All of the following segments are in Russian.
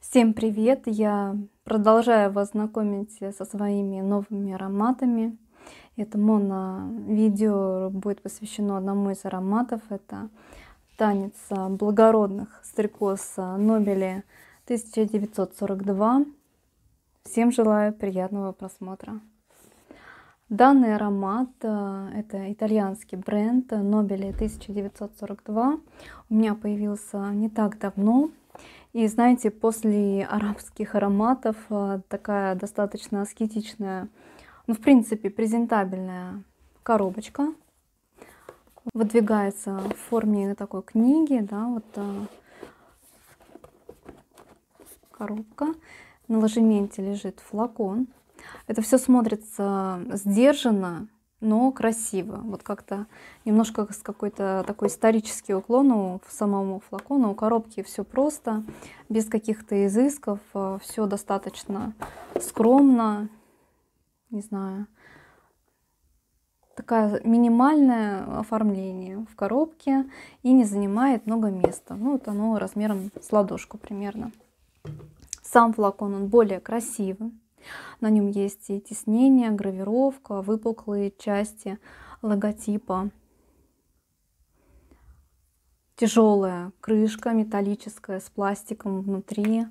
Всем привет! Я продолжаю вас знакомить со своими новыми ароматами. Это моно-видео будет посвящено одному из ароматов. Это танец благородных стрекоз Нобели 1942. Всем желаю приятного просмотра! Данный аромат, э, это итальянский бренд Нобели 1942, у меня появился не так давно. И знаете, после арабских ароматов э, такая достаточно аскетичная, ну в принципе презентабельная коробочка. Выдвигается в форме такой книги, да, вот э, коробка. На ложементе лежит флакон это все смотрится сдержанно, но красиво. Вот как-то немножко с какой-то такой исторический уклон у самому флакону. У коробки все просто, без каких-то изысков. Э, все достаточно скромно. Не знаю. Такое минимальное оформление в коробке и не занимает много места. Ну, вот оно размером с ладошку примерно. Сам флакон, он более красивый на нем есть и тиснение, гравировка, выпуклые части логотипа. Тяжелая крышка металлическая с пластиком внутри.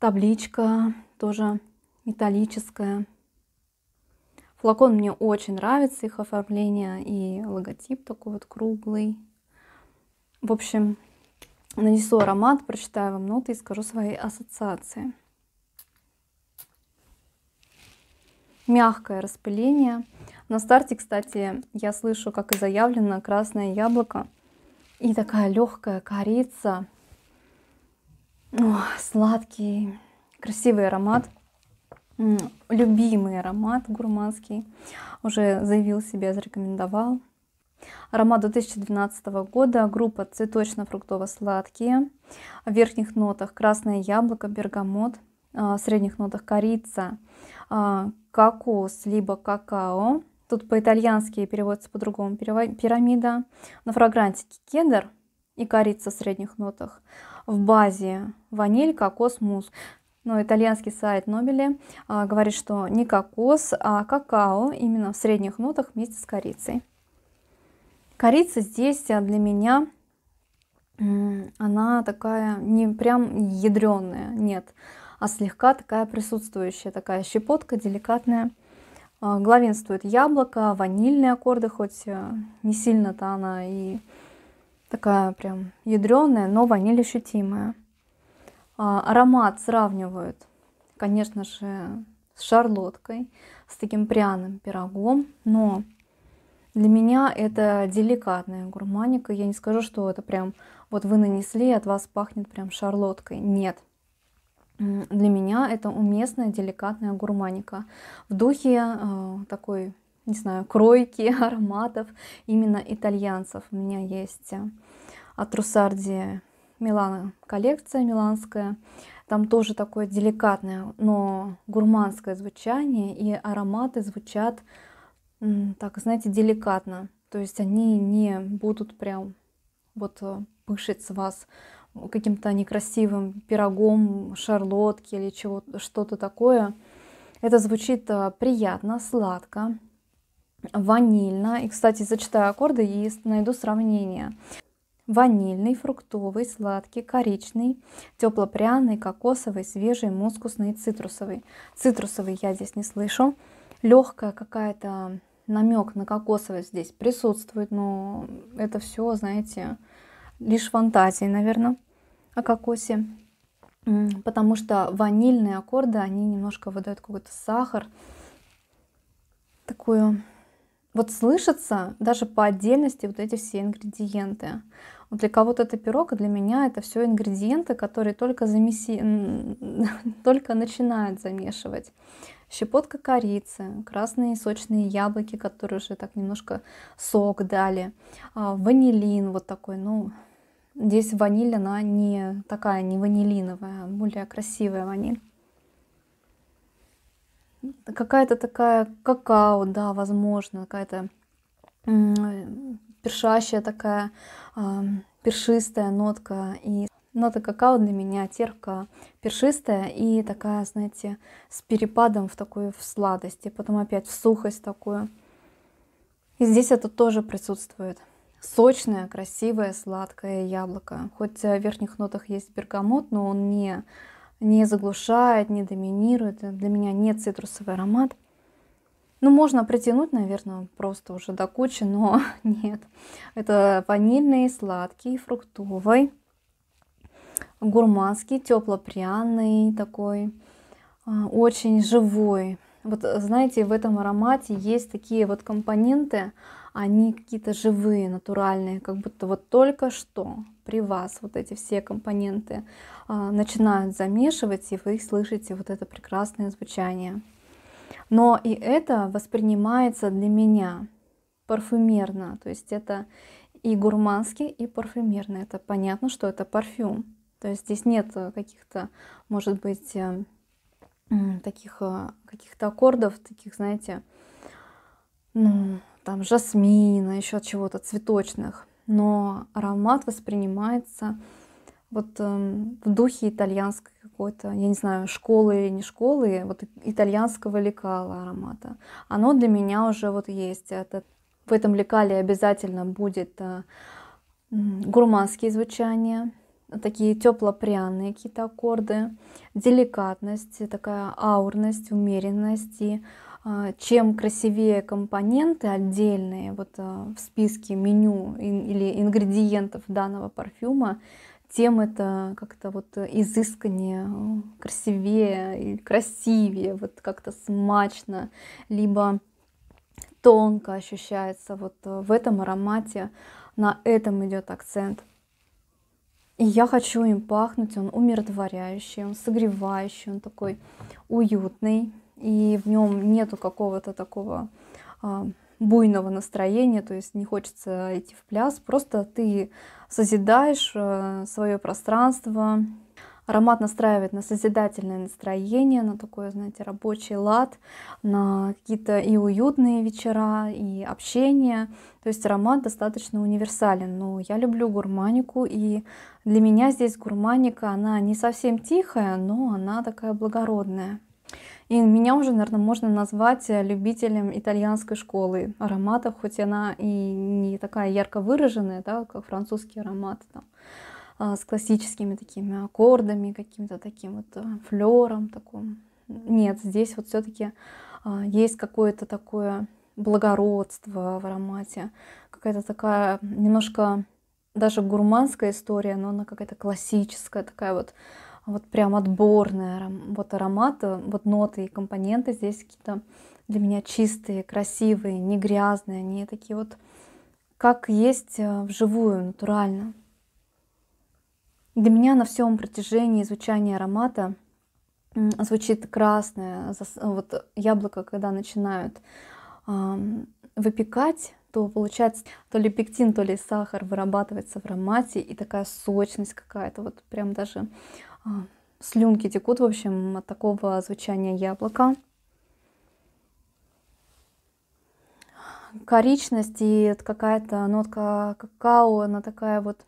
Табличка тоже металлическая. Флакон мне очень нравится, их оформление и логотип такой вот круглый. В общем, нанесу аромат, прочитаю вам ноты и скажу свои ассоциации. мягкое распыление. На старте, кстати, я слышу, как и заявлено, красное яблоко и такая легкая корица. О, сладкий, красивый аромат. Любимый аромат гурманский. Уже заявил себе, зарекомендовал. Аромат 2012 года, группа цветочно-фруктово-сладкие. В верхних нотах красное яблоко, бергамот, а, в средних нотах корица, а, кокос, либо какао. Тут по-итальянски переводится по-другому пирамида. На фрагрантике кедр и корица в средних нотах. В базе ваниль, кокос, мусс. Но итальянский сайт Нобели а, говорит, что не кокос, а какао именно в средних нотах вместе с корицей. Корица здесь а для меня, она такая не прям ядреная, нет а слегка такая присутствующая, такая щепотка, деликатная. А, главенствует яблоко, ванильные аккорды, хоть э, не сильно-то она и такая прям ядреная, но ваниль ощутимая. А, аромат сравнивают, конечно же, с шарлоткой, с таким пряным пирогом, но для меня это деликатная гурманика. Я не скажу, что это прям вот вы нанесли, и от вас пахнет прям шарлоткой. Нет для меня это уместная деликатная гурманика в духе э, такой, не знаю, кройки, ароматов именно итальянцев. У меня есть э, от Русарди Милана коллекция миланская. Там тоже такое деликатное, но гурманское звучание, и ароматы звучат, так, знаете, деликатно. То есть они не будут прям вот пышить э, с вас каким-то некрасивым пирогом, шарлотки или чего что-то такое. Это звучит э, приятно, сладко, ванильно. И, кстати, зачитаю аккорды и найду сравнение. Ванильный, фруктовый, сладкий, коричный, теплопряный, кокосовый, свежий, мускусный, цитрусовый. Цитрусовый я здесь не слышу. Легкая какая-то намек на кокосовый здесь присутствует, но это все, знаете, лишь фантазии, наверное, о кокосе. Потому что ванильные аккорды, они немножко выдают какой-то сахар. Такую... Вот слышатся даже по отдельности вот эти все ингредиенты. Вот для кого-то это пирог, а для меня это все ингредиенты, которые только, замеси... только начинают замешивать. Щепотка корицы, красные сочные яблоки, которые уже так немножко сок дали, а, ванилин вот такой, ну, Здесь ваниль, она не такая, не ванилиновая, а более красивая ваниль. Какая-то такая какао, да, возможно, какая-то першащая такая, а, першистая нотка. И нота какао для меня терка першистая и такая, знаете, с перепадом в такую в сладости, потом опять в сухость такую. И здесь это тоже присутствует сочное, красивое, сладкое яблоко. Хоть в верхних нотах есть бергамот, но он не, не заглушает, не доминирует. Для меня не цитрусовый аромат. Ну, можно притянуть, наверное, просто уже до кучи, но нет. Это ванильный, сладкий, фруктовый, гурманский, теплопряный такой, а, очень живой. Вот э, знаете, в этом аромате есть такие вот компоненты, они какие-то живые, натуральные, как будто вот только что при вас вот эти все компоненты а, начинают замешивать, и вы слышите вот это прекрасное звучание. Но и это воспринимается для меня парфюмерно, то есть это и гурманский, и парфюмерный. Это понятно, что это парфюм. То есть здесь нет э, каких-то, может быть, э, таких э, каких-то аккордов, таких, знаете, ну, там жасмина, еще чего-то цветочных. Но аромат воспринимается вот эм, в духе итальянской какой-то, я не знаю, школы или не школы, вот итальянского лекала аромата. Оно для меня уже вот есть. Это, в этом лекале обязательно будет э, гурманские звучания, такие тепло-пряные какие-то аккорды, деликатность, такая аурность, умеренность и а, чем красивее компоненты отдельные вот а, в списке меню или ингредиентов данного парфюма, тем это как-то вот изысканнее, красивее, и красивее, вот как-то смачно, либо тонко ощущается. Вот а, в этом аромате на этом идет акцент. И я хочу им пахнуть, он умиротворяющий, он согревающий, он такой уютный и в нем нету какого-то такого а, буйного настроения, то есть не хочется идти в пляс, просто ты созидаешь э, свое пространство. Аромат настраивает на созидательное настроение, на такое, знаете, рабочий лад, на какие-то и уютные вечера, и общение. То есть аромат достаточно универсален. Но я люблю гурманику, и для меня здесь гурманика, она не совсем тихая, но она такая благородная. И меня уже, наверное, можно назвать э, любителем итальянской школы ароматов, хоть она и не такая ярко выраженная, да, как французский аромат, там, а, с классическими такими аккордами, каким-то таким вот э, флером таком. Нет, здесь вот все-таки а, есть какое-то такое благородство в аромате, какая-то такая немножко даже гурманская история, но она какая-то классическая, такая вот вот прям отборная, вот аромат, вот ноты и компоненты здесь какие-то для меня чистые, красивые, не грязные, они такие вот как есть э, вживую, натурально. Для меня на всем протяжении изучания аромата звучит красное, вот яблоко, когда начинают выпекать, то получается то ли пектин, то ли сахар вырабатывается в аромате, и такая сочность какая-то, вот прям даже а, слюнки текут, в общем, от такого звучания яблока. Коричность и какая-то нотка какао, она такая вот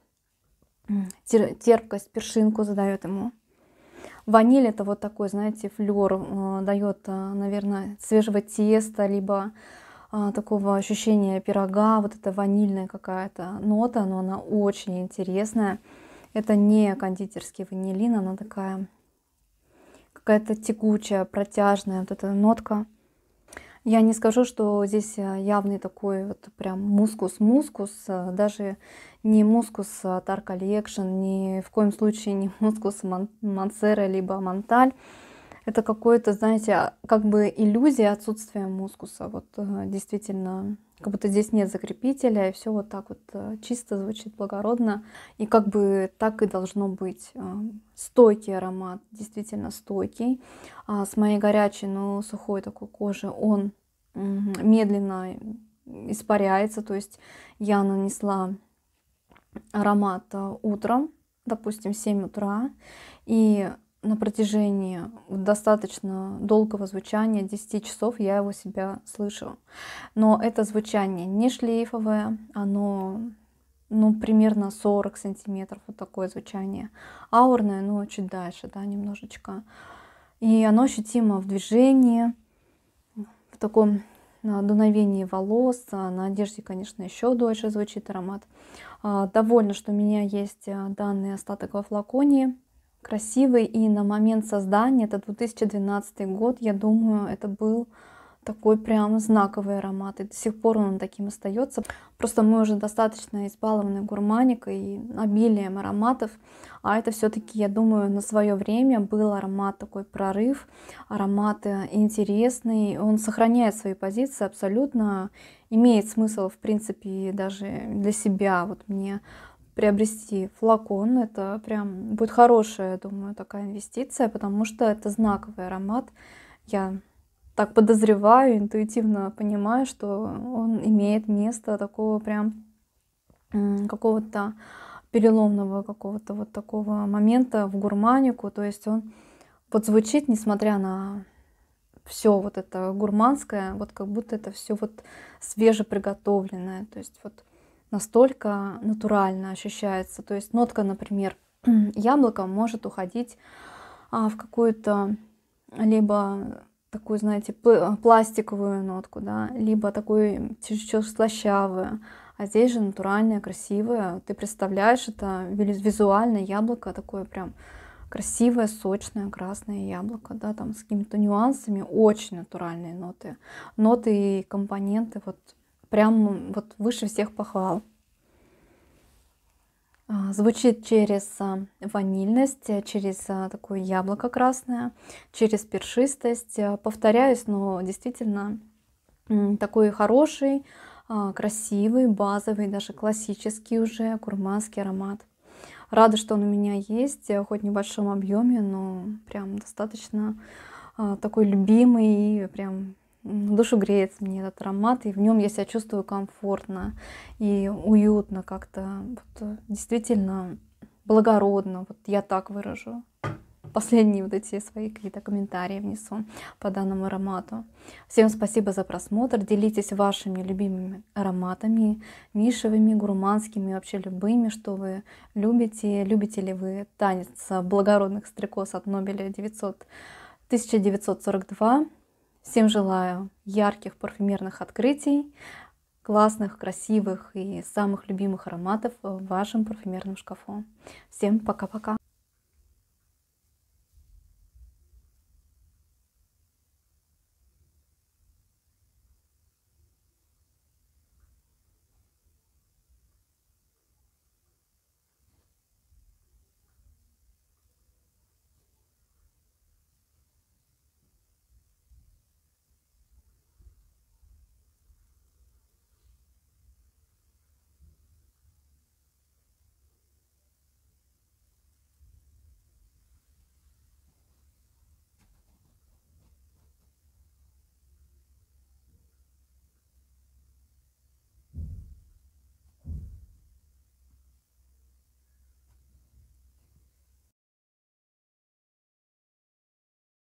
тер терпкость, першинку задает ему. Ваниль это вот такой, знаете, флер э, а, дает, а, наверное, свежего теста, либо а, такого ощущения пирога, вот эта ванильная какая-то нота, но она очень интересная. Это не кондитерский ванилин, она такая какая-то текучая, протяжная вот эта нотка. Я не скажу, что здесь э, явный такой вот прям мускус-мускус, э, даже не мускус э, Tar Collection, ни в коем случае не мускус Мансера либо Монталь это какое-то, знаете, а, как бы иллюзия отсутствия мускуса. Вот э, действительно, как будто здесь нет закрепителя, и все вот так вот э, чисто звучит благородно. И как бы так и должно быть. А, стойкий аромат, действительно стойкий. А с моей горячей, но сухой такой кожи он медленно испаряется. То есть я нанесла аромат утром, допустим, 7 утра, и на протяжении достаточно долгого звучания, 10 часов, я его себя слышу. Но это звучание не шлейфовое, оно ну, примерно 40 сантиметров, вот такое звучание. Аурное, ну, чуть дальше, да, немножечко. И оно ощутимо в движении, в таком на дуновении волос. А на одежде, конечно, еще дольше звучит аромат. А, Довольно, что у меня есть а, данный остаток во флаконе красивый. И на момент создания, это 2012 год, я думаю, это был такой прям знаковый аромат. И до сих пор он таким остается. Просто мы уже достаточно избалованы гурманикой и обилием ароматов. А это все-таки, я думаю, на свое время был аромат такой прорыв. Аромат э, интересный. Он сохраняет свои позиции абсолютно. Имеет смысл, в принципе, даже для себя. Вот мне приобрести флакон. Это прям будет хорошая, я думаю, такая инвестиция, потому что это знаковый аромат. Я так подозреваю, интуитивно понимаю, что он имеет место такого прям какого-то переломного какого-то вот такого момента в гурманику. То есть он вот звучит, несмотря на все вот это гурманское, вот как будто это все вот свежеприготовленное. То есть вот настолько натурально ощущается. То есть нотка, например, яблока может уходить а, в какую-то либо такую, знаете, пластиковую нотку, да, либо такую чуть-чуть слащавую. А здесь же натуральное, красивое. Ты представляешь, это визуальное яблоко, такое прям красивое, сочное, красное яблоко, да, там с какими-то нюансами, очень натуральные ноты. Ноты и компоненты вот прям вот выше всех похвал. А, звучит через а, ванильность, э, через а, такое яблоко красное, через першистость. Э, повторяюсь, но действительно такой хороший, красивый, базовый, даже классический уже курманский аромат. Рада, что он у меня есть, э, хоть в небольшом объеме, но прям достаточно такой любимый и прям душу греет мне этот аромат, и в нем я себя чувствую комфортно и уютно как-то. Вот, э, действительно благородно, вот я так выражу. Последние вот эти свои какие-то комментарии внесу по данному аромату. Всем спасибо за просмотр. Делитесь вашими любимыми ароматами, нишевыми, гурманскими, вообще любыми, что вы любите. Любите ли вы танец благородных стрекоз от Нобеля 900, 1942? Всем желаю ярких парфюмерных открытий, классных, красивых и самых любимых ароматов в вашем парфюмерном шкафу. Всем пока-пока!